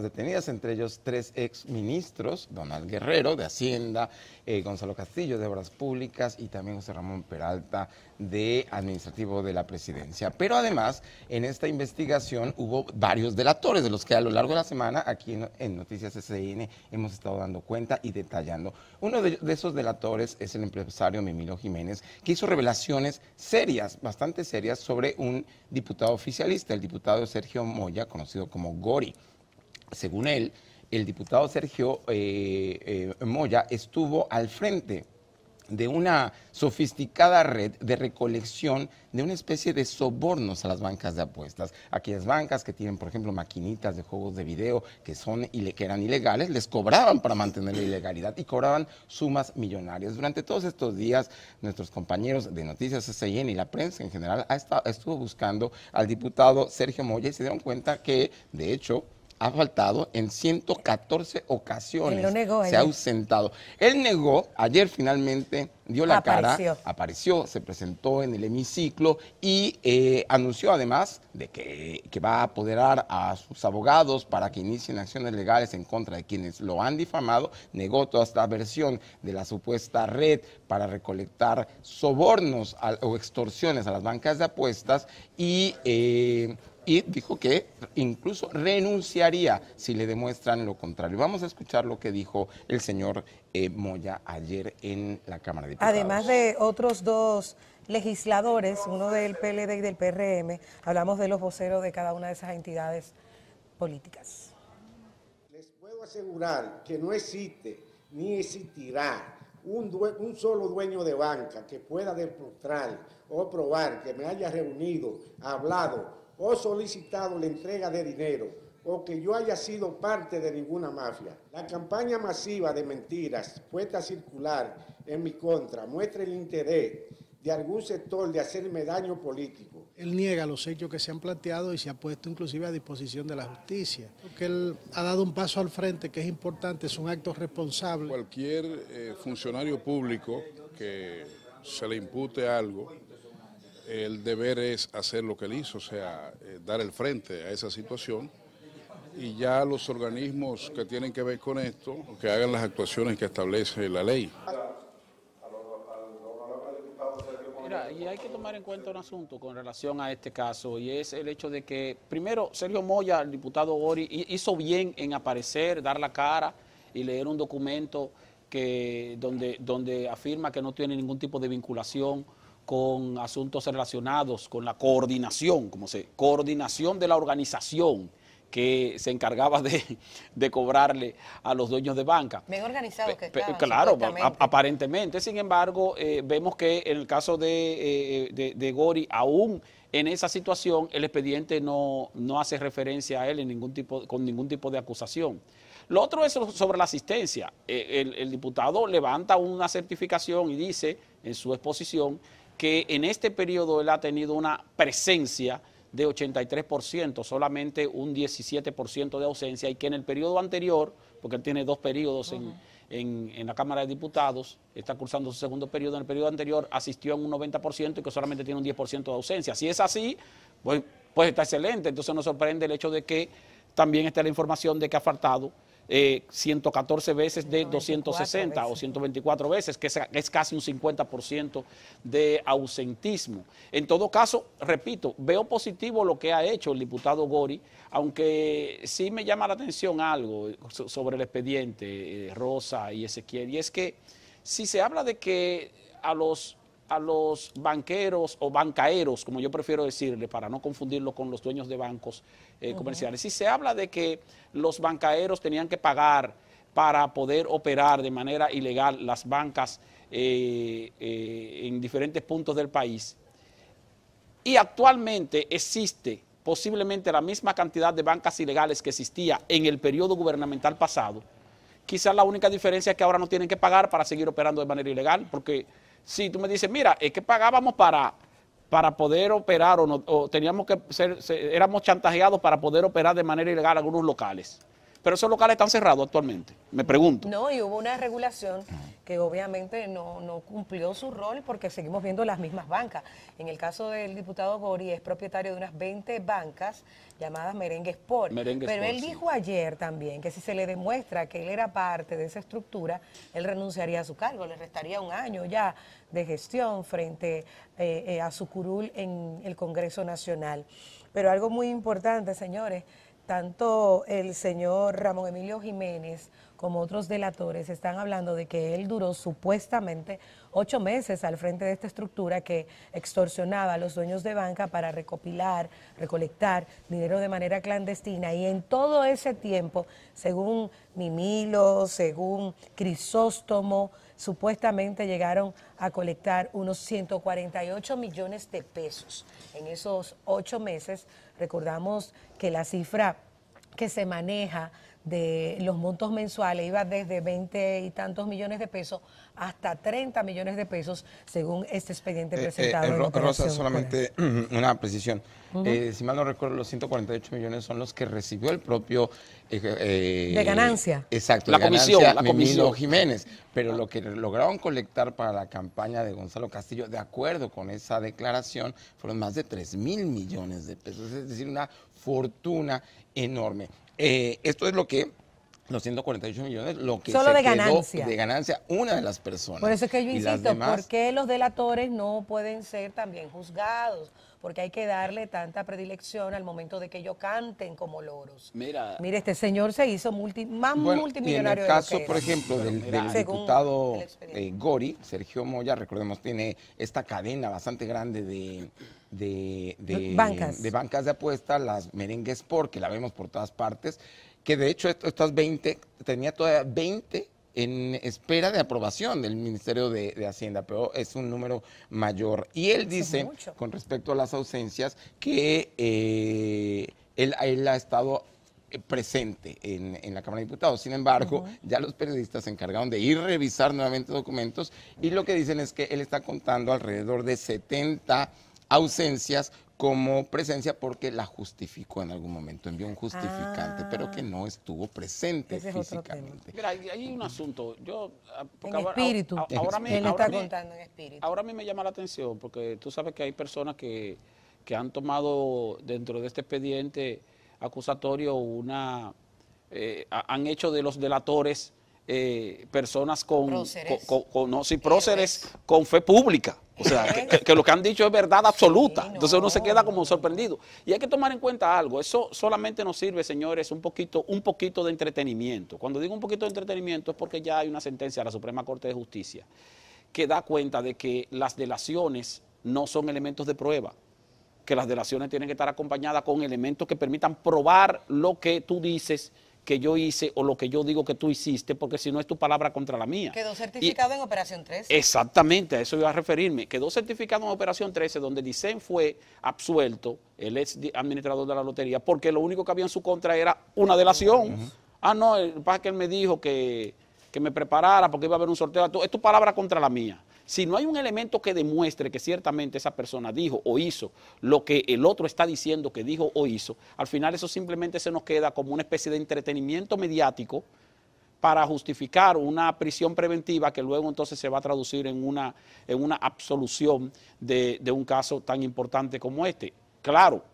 detenidas, entre ellos tres ex ministros, Donald Guerrero de Hacienda, eh, Gonzalo Castillo de Obras Públicas y también José Ramón Peralta de Administrativo de la Presidencia. Pero además, en esta investigación hubo varios delatores de los que a lo largo de la semana aquí en, Noticias SN hemos estado dando cuenta y detallando. Uno de, de esos delatores es el empresario Mimilo Jiménez, que hizo revelaciones serias, bastante serias, sobre un diputado oficialista, el diputado Sergio Moya, conocido como Gori según él, el diputado Sergio eh, eh, Moya estuvo al frente de una sofisticada red de recolección de una especie de sobornos a las bancas de apuestas. Aquellas bancas que tienen, por ejemplo, maquinitas de juegos de video que, son, eran ilegales, les cobraban para mantener la ilegalidad y cobraban sumas millonarias. Durante todos estos días, nuestros compañeros de Noticias SIN y la prensa en general ha estado, estuvo buscando al diputado Sergio Moya y se dieron cuenta que, de hecho, ha faltado en 114 ocasiones. Se ha ausentado. Él negó, ayer finalmente dio la cara, apareció, se presentó en el hemiciclo y eh, anunció además de que, va a apoderar a sus abogados para que inicien acciones legales en contra de quienes lo han difamado, negó toda esta versión de la supuesta red para recolectar sobornos o extorsiones a las bancas de apuestas y... Eh, y dijo que incluso renunciaría si le demuestran lo contrario. Vamos a escuchar lo que dijo el señor eh, Moya ayer en la Cámara de Diputados. Además de otros dos legisladores, uno del PLD y del PRM, hablamos de los voceros de cada una de esas entidades políticas. Les puedo asegurar que no existe ni existirá un, solo dueño de banca que pueda demostrar o probar que me haya reunido, hablado o solicitado la entrega de dinero o que yo haya sido parte de ninguna mafia. La campaña masiva de mentiras puesta a circular en mi contra muestra el interés de algún sector de hacerme daño político. Él niega los hechos que se han planteado y se ha puesto inclusive a disposición de la justicia. Porque él ha dado un paso al frente que es importante, es un acto responsable. Cualquier eh, funcionario público que se le impute algo el deber es hacer lo que él hizo, o sea, eh, dar el frente a esa situación. Y ya los organismos que tienen que ver con esto, que hagan las actuaciones que establece la ley. Mira, y hay que tomar en cuenta un asunto con relación a este caso, y es el hecho de que, primero, Sergio Moya, el diputado Ori, hizo bien en aparecer, dar la cara y leer un documento que, donde, donde afirma que no tiene ningún tipo de vinculación con asuntos relacionados con la coordinación, como se, coordinación de la organización que se encargaba de, cobrarle a los dueños de banca. Bien organizado, que Claro, aparentemente. Sin embargo, eh, vemos que en el caso eh, eh, de, Gori, aún en esa situación, el expediente no, hace referencia a él en ningún tipo, con ningún tipo de acusación. Lo otro es sobre la asistencia. el, diputado levanta una certificación y dice en su exposición que en este periodo él ha tenido una presencia de 83%, solamente un 17% de ausencia, y que en el periodo anterior, porque él tiene dos periodos en, la Cámara de Diputados, está cursando su segundo periodo, en el periodo anterior asistió en un 90% y que solamente tiene un 10% de ausencia. Si es así, pues, pues está excelente, entonces nos sorprende el hecho de que también está la información de que ha faltado 114 eh, veces de 260 o 124 veces, que es, casi un 50% de ausentismo. En todo caso, repito, veo positivo lo que ha hecho el diputado Gori, aunque sí me llama la atención algo sobre el expediente, eh, Rosa y Ezequiel, y es que si se habla de que a los a los banqueros o bancaeros, como yo prefiero decirle, para no confundirlo con los dueños de bancos eh, comerciales. Si se habla de que los bancaeros tenían que pagar para poder operar de manera ilegal las bancas eh, eh, en diferentes puntos del país. Y actualmente existe posiblemente la misma cantidad de bancas ilegales que existía en el periodo gubernamental pasado. Quizás la única diferencia es que ahora no tienen que pagar para seguir operando de manera ilegal, porque si tú me dices, mira, es que pagábamos para, para poder operar o, teníamos que ser, éramos chantajeados para poder operar de manera ilegal algunos locales. Pero esos locales están cerrados actualmente, me pregunto. No, y hubo una regulación que obviamente no, cumplió su rol porque seguimos viendo las mismas bancas. En el caso del diputado Gori es propietario de unas 20 bancas llamadas Merengue Sport. Pero él dijo ayer también que si se le demuestra que él era parte de esa estructura, él renunciaría a su cargo, le restaría un año ya de gestión frente eh, eh, a su curul en el Congreso Nacional. Pero algo muy importante, señores, tanto el señor Ramón Emilio Jiménez como otros delatores están hablando de que él duró supuestamente ocho meses al frente de esta estructura que extorsionaba a los dueños de banca para recopilar, recolectar dinero de manera clandestina. Y en todo ese tiempo, según Mimilo, según Crisóstomo, supuestamente llegaron a colectar unos 148 millones de pesos en esos ocho meses Recordamos que la cifra que se maneja de los montos mensuales iba desde veinte y tantos millones de pesos hasta 30 millones de pesos, según este expediente eh, eh, presentado. Rosa, solamente una precisión. Eh, si mal no recuerdo, los 148 millones son los que recibió el propio... de ganancia. Exacto, la comisión, la comisión. Jiménez. Pero lo que lograron colectar para la campaña de Gonzalo Castillo, de acuerdo con esa declaración, fueron más de 3 mil millones de pesos. Es decir, una fortuna enorme. Eh, esto es lo que los 148 millones, lo que Solo se de ganancia. de ganancia una de las personas. Por eso es que yo insisto, ¿por qué los delatores no pueden ser también juzgados? porque hay que darle tanta predilección al momento de que ellos canten como loros. Mira, este señor se hizo multi, más multimillonario. en el caso, por ejemplo, del, diputado eh, Gori, Sergio Moya, recordemos, tiene esta cadena bastante grande de... De, bancas. de bancas de apuestas, las merengues que la vemos por todas partes, que de hecho estas 20, tenía todavía 20 en espera de aprobación del Ministerio de, Hacienda, pero es un número mayor. Y él dice, con respecto a las ausencias, que eh, él, ha estado eh, presente en, la Cámara de Diputados. Sin embargo, ya los periodistas se encargaron de ir a revisar nuevamente documentos y lo que dicen es que él está contando alrededor de 70 ausencias como presencia porque la justificó en algún momento, envió un justificante, ah. pero que no estuvo presente físicamente. Mira, hay un asunto, ah, En ahora, espíritu, ahora, me, está contando en espíritu. Ahora a mí me llama la atención, porque tú sabes que hay personas que, han tomado dentro de este expediente acusatorio una... Eh, han hecho de los delatores eh, personas con, próceres. con, próceres con fe pública. O sea, que, lo que han dicho es verdad absoluta. Entonces uno se queda como sorprendido. Y hay que tomar en cuenta algo. Eso solamente nos sirve, señores, un poquito, un poquito de entretenimiento. Cuando digo un poquito de entretenimiento es porque ya hay una sentencia de la Suprema Corte de Justicia que da cuenta de que las delaciones no son elementos de prueba, que las delaciones tienen que estar acompañadas con elementos que permitan probar lo que tú dices que yo hice o lo que yo digo que tú hiciste, porque si no es tu palabra contra la mía. Quedó certificado en Operación 13. Exactamente, a eso iba a referirme. Quedó certificado en Operación 13, donde Dicen fue absuelto, el ex administrador de la lotería, porque lo único que había en su contra era una delación. Ah, no, el que él me dijo que, que me preparara porque iba a haber un sorteo. Es tu palabra contra la mía. Si no hay un elemento que demuestre que ciertamente esa persona dijo o hizo lo que el otro está diciendo que dijo o hizo, al final eso simplemente se nos queda como una especie de entretenimiento mediático para justificar una prisión preventiva que luego entonces se va a traducir en una, en una absolución de, de un caso tan importante como este. Claro,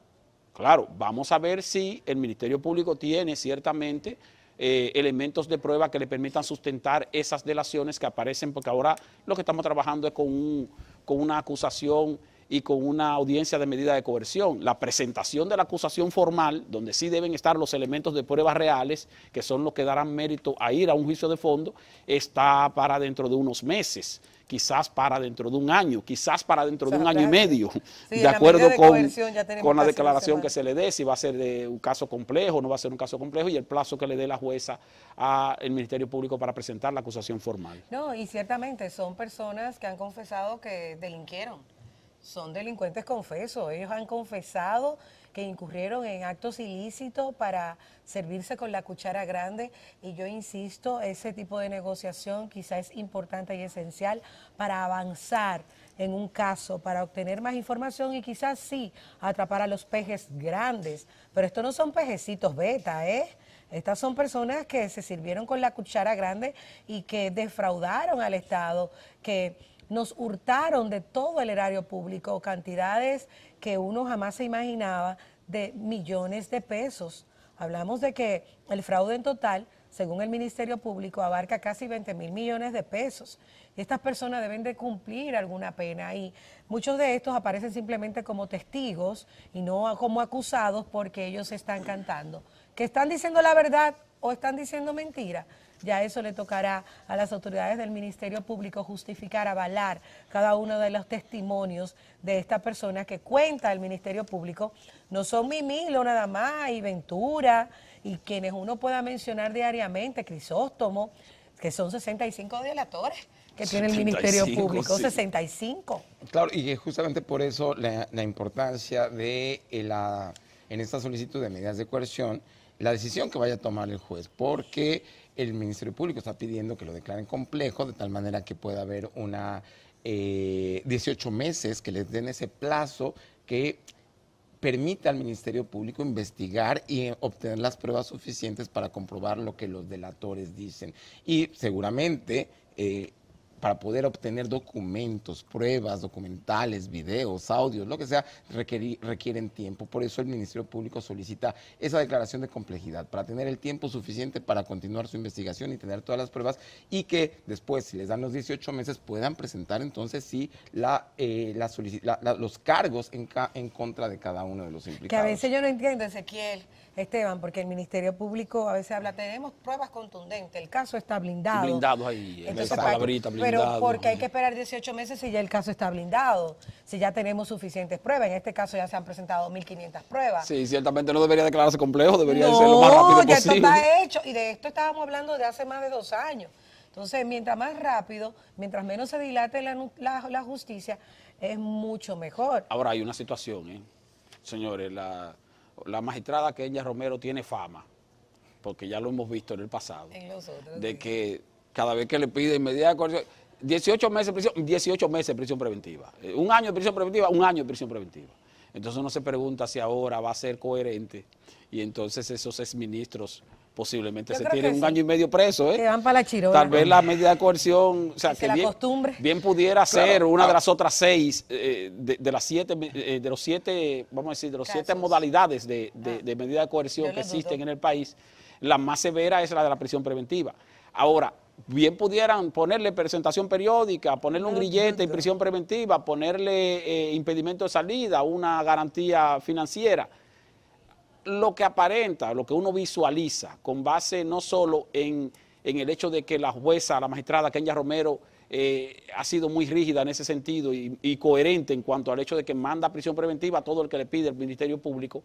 claro, vamos a ver si el Ministerio Público tiene ciertamente eh, elementos de prueba que le permitan sustentar esas delaciones que aparecen, porque ahora lo que estamos trabajando es con, con una acusación y con una audiencia de medida de coerción. La presentación de la acusación formal, donde sí deben estar los elementos de pruebas reales, que son los que darán mérito a ir a un juicio de fondo, está para dentro de unos meses quizás para dentro de un año, quizás para dentro de un año y medio, de acuerdo con, con la declaración que se le dé, si va a ser de un caso complejo, o no va a ser un caso complejo, y el plazo que le dé la jueza al Ministerio Público para presentar la acusación formal. No, y ciertamente son personas que han confesado que delinquieron son delincuentes confesos. Ellos han confesado que incurrieron en actos ilícitos para servirse con la cuchara grande y yo insisto, ese tipo de negociación quizá es importante y esencial para avanzar en un caso, para obtener más información y quizás sí atrapar a los pejes grandes. Pero estos no son pejecitos beta, ¿eh? Estas son personas que se sirvieron con la cuchara grande y que defraudaron al Estado, que nos hurtaron de todo el erario público cantidades que uno jamás se imaginaba de millones de pesos. Hablamos de que el fraude en total, según el Ministerio Público, abarca casi 20 mil millones de pesos. estas personas deben de cumplir alguna pena y muchos de estos aparecen simplemente como testigos y no como acusados porque ellos están cantando. Que están diciendo la verdad o están diciendo mentira. Ya eso le tocará a las autoridades del Ministerio Público justificar, avalar cada uno de los testimonios de esta persona que cuenta el Ministerio Público. No son Mimilo nada más y Ventura y quienes uno pueda mencionar diariamente, Crisóstomo, que son 65 delatores que tiene el Ministerio Público, 65. Claro, y justamente por eso la, la importancia de eh, la, en esta solicitud de medidas de coerción, la decisión que vaya a tomar el juez, porque el Ministerio Público está pidiendo que lo declaren complejo, de tal manera que pueda haber una 18 eh, meses, que les den ese plazo que permita al Ministerio Público investigar y obtener las pruebas suficientes para comprobar lo que los delatores dicen. Y seguramente eh, para poder obtener documentos, pruebas documentales, videos, audios, lo que sea, requieren tiempo. Por eso el Ministerio Público solicita esa declaración de complejidad, para tener el tiempo suficiente para continuar su investigación y tener todas las pruebas y que después, si les dan los 18 meses, puedan presentar entonces sí la, eh, la, los cargos en, en contra de cada uno de los implicados. Que a veces yo no entiendo, Ezequiel. Esteban, porque el Ministerio Público a veces habla, tenemos pruebas contundentes, el caso está blindado. Blindado ahí, en esa palabrita, blindado. Pero porque hay que esperar 18 meses si ya el caso está blindado, si ya tenemos suficientes pruebas. En este caso ya se han presentado 1.500 pruebas. Sí, ciertamente no debería declararse complejo, debería ser lo más rápido ya esto está hecho, y de esto estábamos hablando de hace más de dos años. Entonces, mientras más rápido, mientras menos se dilate la, justicia, es mucho mejor. Ahora hay una situación, ¿eh? señores, la la magistrada Kenya Romero tiene fama, porque ya lo hemos visto en el pasado, de que cada vez que le piden medidas de coerción, 18 meses prisión, 18 meses de prisión preventiva, eh, un año de prisión preventiva, un año de prisión preventiva. Entonces uno se pregunta si ahora va a ser coherente y entonces esos exministros posiblemente se tiene un año y medio preso. ¿eh? Tal vez la medida de coerción, o sea, que, bien, pudiera ser una de ah. las otras seis, eh, de, las siete, eh, de los siete, vamos a decir, de los siete modalidades ah. de, medida de coerción que existen en el país, la más severa es la de la prisión preventiva. Ahora, bien pudieran ponerle presentación periódica, ponerle un grillete, en prisión preventiva, ponerle eh, impedimento de salida, una garantía financiera lo que aparenta, lo que uno visualiza, con base no solo en, el hecho de que la jueza, la magistrada Kenya Romero, eh, ha sido muy rígida en ese sentido y, coherente en cuanto al hecho de que manda prisión preventiva a todo el que le pide el Ministerio Público,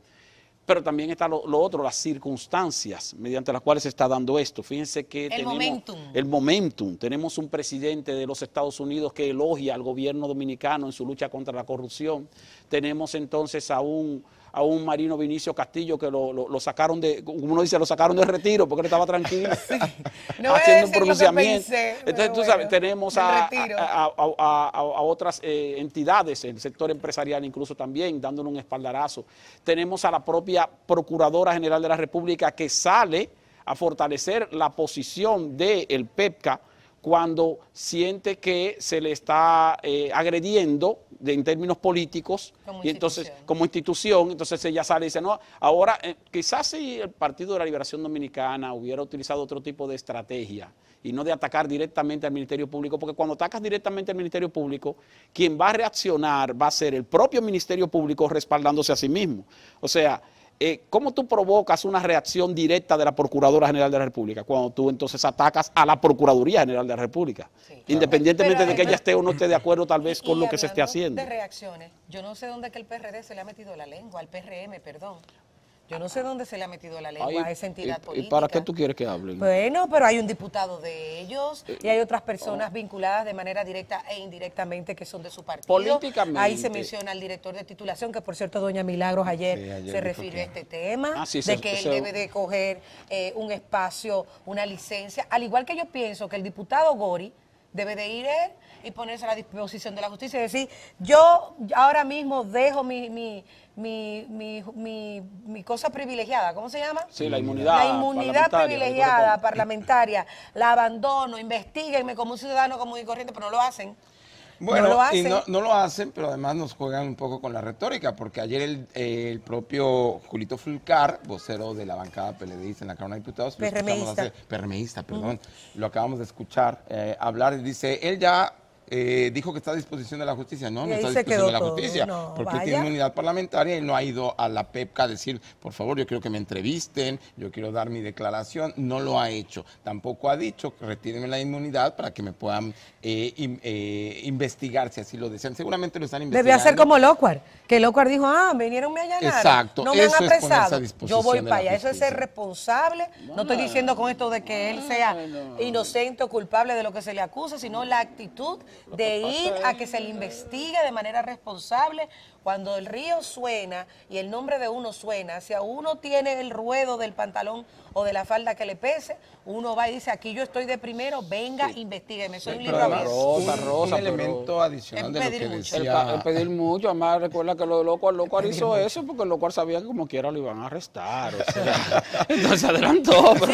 pero también está lo, otro, las circunstancias mediante las cuales se está dando esto. Fíjense que el momentum. el momentum. Tenemos un presidente de los Estados Unidos que elogia al gobierno dominicano en su lucha contra la corrupción. Tenemos entonces a un a un marino Vinicio Castillo que lo, sacaron de, como uno dice, lo sacaron de retiro porque él estaba tranquilo haciendo un pronunciamiento. Entonces, tú tenemos a, otras eh, entidades, el sector empresarial incluso también, dándole un espaldarazo. Tenemos a la propia Procuradora General de la República que sale a fortalecer la posición del el PEPCA cuando siente que se le está eh, agrediendo en términos políticos, y entonces como institución, entonces ella sale y dice, no, ahora eh, quizás si el Partido de la Liberación Dominicana hubiera utilizado otro tipo de estrategia y no de atacar directamente al Ministerio Público, porque cuando atacas directamente al Ministerio Público, quien va a reaccionar va a ser el propio Ministerio Público respaldándose a sí mismo. O sea, eh, ¿cómo tú provocas una reacción directa de la Procuradora General de la República cuando tú entonces atacas a la Procuraduría General de la República? independientemente de que ella esté o no esté de acuerdo tal vez con lo que se esté haciendo. De reacciones, yo no sé dónde que el PRD se le ha metido la lengua, al PRM, perdón. Yo no sé dónde se le ha metido la lengua a esa entidad política. ¿Y para qué tú quieres que hable? Bueno, pero hay un diputado de ellos eh, y hay otras personas oh. vinculadas de manera directa e indirectamente que son de su partido. Políticamente. Ahí se menciona al director de titulación, que por cierto, doña Milagros ayer, se refirió a este tema, ah, de que él debe de coger eh, un espacio, una licencia. Al igual que yo pienso que el diputado Gori, debe de ir él y ponerse a la disposición de la justicia y decir, yo ahora mismo dejo mi, mi, mi, mi, mi, cosa privilegiada, ¿cómo se llama? Sí, la inmunidad. La inmunidad privilegiada, parlamentaria, la abandono, investiguenme como un ciudadano común y corriente, pero no lo hacen. Bueno, no lo hacen. Y no, no, lo hacen, pero además nos juegan un poco con la retórica, porque ayer el, eh, el propio Julito Fulcar, vocero de la bancada PLDista en la Cámara de Diputados, perdón, lo acabamos de escuchar eh, hablar y dice, él ya eh, dijo que está a disposición de la justicia. No, no está a disposición de la justicia. porque tiene inmunidad parlamentaria y no ha ido a la PEPCA a decir, por favor, yo quiero que me entrevisten, yo quiero dar mi declaración. No lo ha hecho. Tampoco ha dicho que retírenme la inmunidad para que me puedan eh, eh, investigar si así lo desean. Seguramente lo están investigando. debe hacer como Locuar, que Locuar dijo, ah, vinieron a allanar. Exacto. No me han apresado. yo voy para allá. Eso es ser responsable. No, no estoy diciendo con esto de que él sea inocente o culpable de lo que se le acusa, sino la actitud de ir a que se le investigue de manera responsable. Cuando el río suena y el nombre de uno suena, si a uno tiene el ruedo del pantalón o de la falda que le pese, uno va y dice, aquí yo estoy de primero, venga, sí. investigueme. Soy un libro Rosa, Rosa, elemento adicional de lo que decía. El, pedir mucho, además recuerda que lo loco, al loco hizo eso porque el loco sabía que como quiera lo iban a arrestar. entonces adelantó. Pero,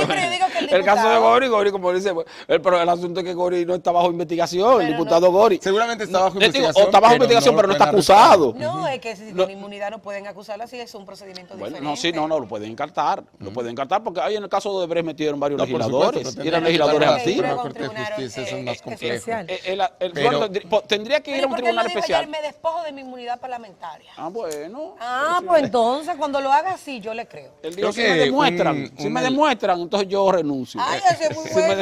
el, caso de Gori, Gori como dice, pues, pero el asunto es que Gori no está bajo investigación, el diputado Seguramente está bajo investigación. investigación, pero no, está acusado. No, es que si tiene inmunidad no pueden acusarlo, así es un procedimiento diferente. No, sí, no, no, lo pueden encartar. Lo mm. pueden encartar porque ahí en el caso de Brecht metieron varios legisladores. eran legisladores así. de Justicia Tendría que ir a un tribunal especial. Me despojo de mi inmunidad parlamentaria. Ah, bueno. Ah, pues entonces cuando lo haga así, yo le creo. si me demuestran, si me demuestran, entonces yo renuncio. Ay,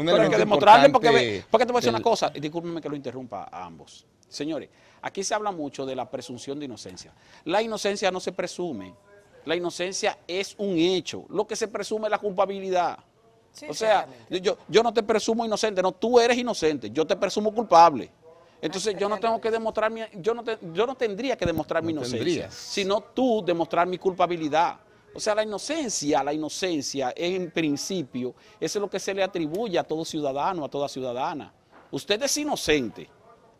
Pero hay que demostrarle porque, porque te voy a decir una cosa discúlpenme que lo interrumpa a ambos. Señores, aquí se habla mucho de la presunción de inocencia. La inocencia no se presume, la inocencia es un hecho. Lo que se presume es la culpabilidad. o sea, yo, no te presumo inocente, no, tú eres inocente, yo te presumo culpable. Entonces yo no tengo que demostrar mi, yo no, yo no tendría que demostrar mi inocencia, sino tú demostrar mi culpabilidad. O sea, la inocencia, la inocencia en principio, eso es lo que se le atribuye a todo ciudadano, a toda ciudadana. Usted es inocente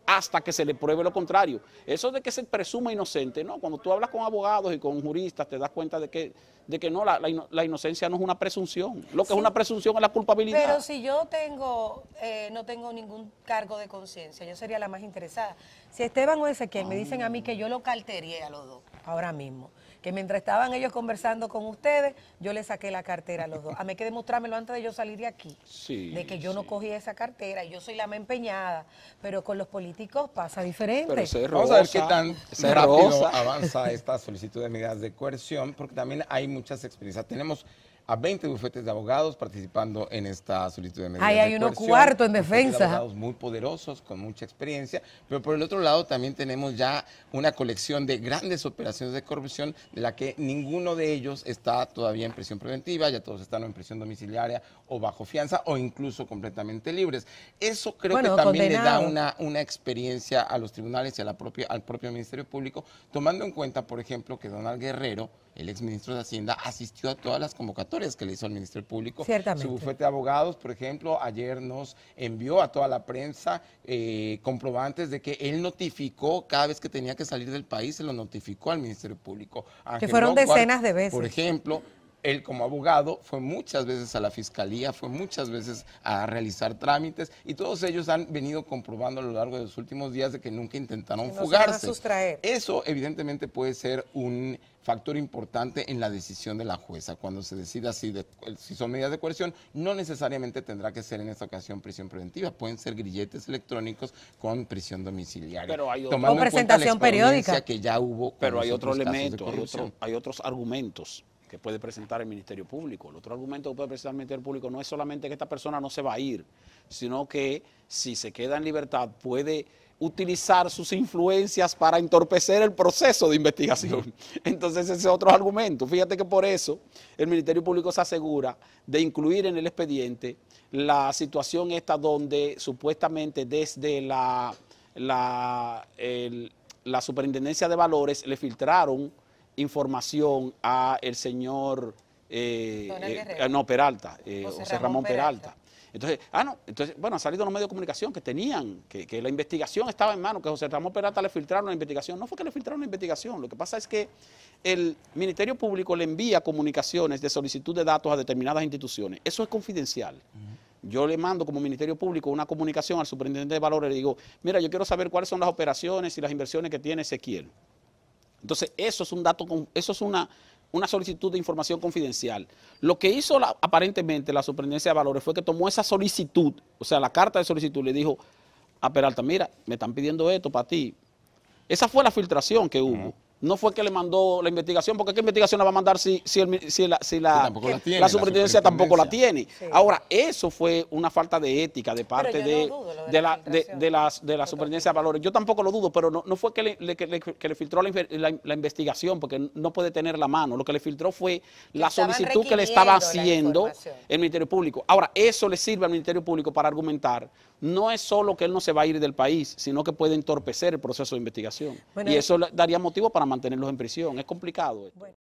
hasta que se le pruebe lo contrario. Eso de que se presume inocente, no, cuando tú hablas con abogados y con juristas te das cuenta de que, de que no, la, inocencia no es una presunción. Lo que es una presunción es la culpabilidad. Pero si yo tengo, eh, no tengo ningún cargo de conciencia, yo sería la más interesada. Si Esteban o Ezequiel quien me dicen a mí que yo lo cartería a los dos ahora mismo, que mientras estaban ellos conversando con ustedes, yo le saqué la cartera a los dos. A ah, mí hay que demostrármelo antes de yo salir de aquí, sí, de que yo no cogí esa cartera yo soy la más empeñada, pero con los políticos pasa diferente. Vamos a ver qué tan rápido avanza esta solicitud de medidas de coerción, porque también hay muchas experiencias. Tenemos a 20 bufetes de abogados participando en esta solicitud de medidas. Ahí hay uno cuarto en defensa. abogados muy poderosos, con mucha experiencia, pero por el otro lado también tenemos ya una colección de grandes operaciones de corrupción de la que ninguno de ellos está todavía en prisión preventiva, ya todos están en prisión domiciliaria o bajo fianza o incluso completamente libres. Eso creo que también le da una, una experiencia a los tribunales y al propio Ministerio Público, tomando en cuenta, por ejemplo, que Donald Guerrero el exministro de Hacienda asistió a todas las convocatorias que le hizo el Ministerio Público. Ciertamente. Su bufete de abogados, por ejemplo, ayer nos envió a toda la prensa eh, comprobantes de que él notificó cada vez que tenía que salir del país, se lo notificó al Ministerio Público. que fueron decenas de veces. Por ejemplo, él como abogado fue muchas veces a la fiscalía, fue muchas veces a realizar trámites y todos ellos han venido comprobando a lo largo de los últimos días de que nunca intentaron fugarse. Eso evidentemente puede ser un factor importante en la decisión de la jueza. Cuando se decida si, si son medidas de coerción, no necesariamente tendrá que ser en esta ocasión prisión preventiva. Pueden ser grilletes electrónicos con prisión domiciliaria. hay Tomando o presentación la periódica. Que ya hubo Pero hay otro elemento, hay otros argumentos que puede presentar el Ministerio Público. El otro argumento que puede presentar el Ministerio Público no es solamente que esta persona no se va a ir, sino que si se queda en libertad puede utilizar sus influencias para entorpecer el proceso de investigación. Entonces ese es otro argumento. Fíjate que por eso el Ministerio Público se asegura de incluir en el expediente la situación esta donde supuestamente desde la, la, la Superintendencia de Valores le filtraron información a el señor eh, eh, no, Peralta, eh, José, Ramón, Peralta. Entonces, ah, no, entonces, bueno, ha salido los medios de comunicación que tenían, que, la investigación estaba en mano, que José Ramón Peralta le filtraron la investigación. No fue que le filtraron la investigación, lo que pasa es que el Ministerio Público le envía comunicaciones de solicitud de datos a determinadas instituciones. Eso es confidencial. Yo le mando como Ministerio Público una comunicación al Superintendente de Valores, le digo, mira, yo quiero saber cuáles son las operaciones y las inversiones que tiene Ezequiel. Entonces, eso es un dato, eso es una, solicitud de información confidencial. Lo que hizo aparentemente la Superintendencia de Valores fue que tomó esa solicitud, o sea, la carta de solicitud, le dijo a ah, Peralta, mira, me están pidiendo esto para ti. Esa fue la filtración que hubo no fue que le mandó la investigación, porque ¿qué investigación la va a mandar si, la, la, superintendencia tampoco la tiene? Ahora, eso fue una falta de ética de parte de, de, la, de, superintendencia de valores. Yo tampoco lo dudo, pero no, fue que le, filtró la, investigación, porque no puede tener la mano. Lo que le filtró fue la solicitud que le estaba haciendo el Ministerio Público. Ahora, eso le sirve al Ministerio Público para argumentar no es solo que él no se va a ir del país, sino que puede entorpecer el proceso de investigación. y eso daría motivo para mantenerlos en prisión. Es complicado. Esto.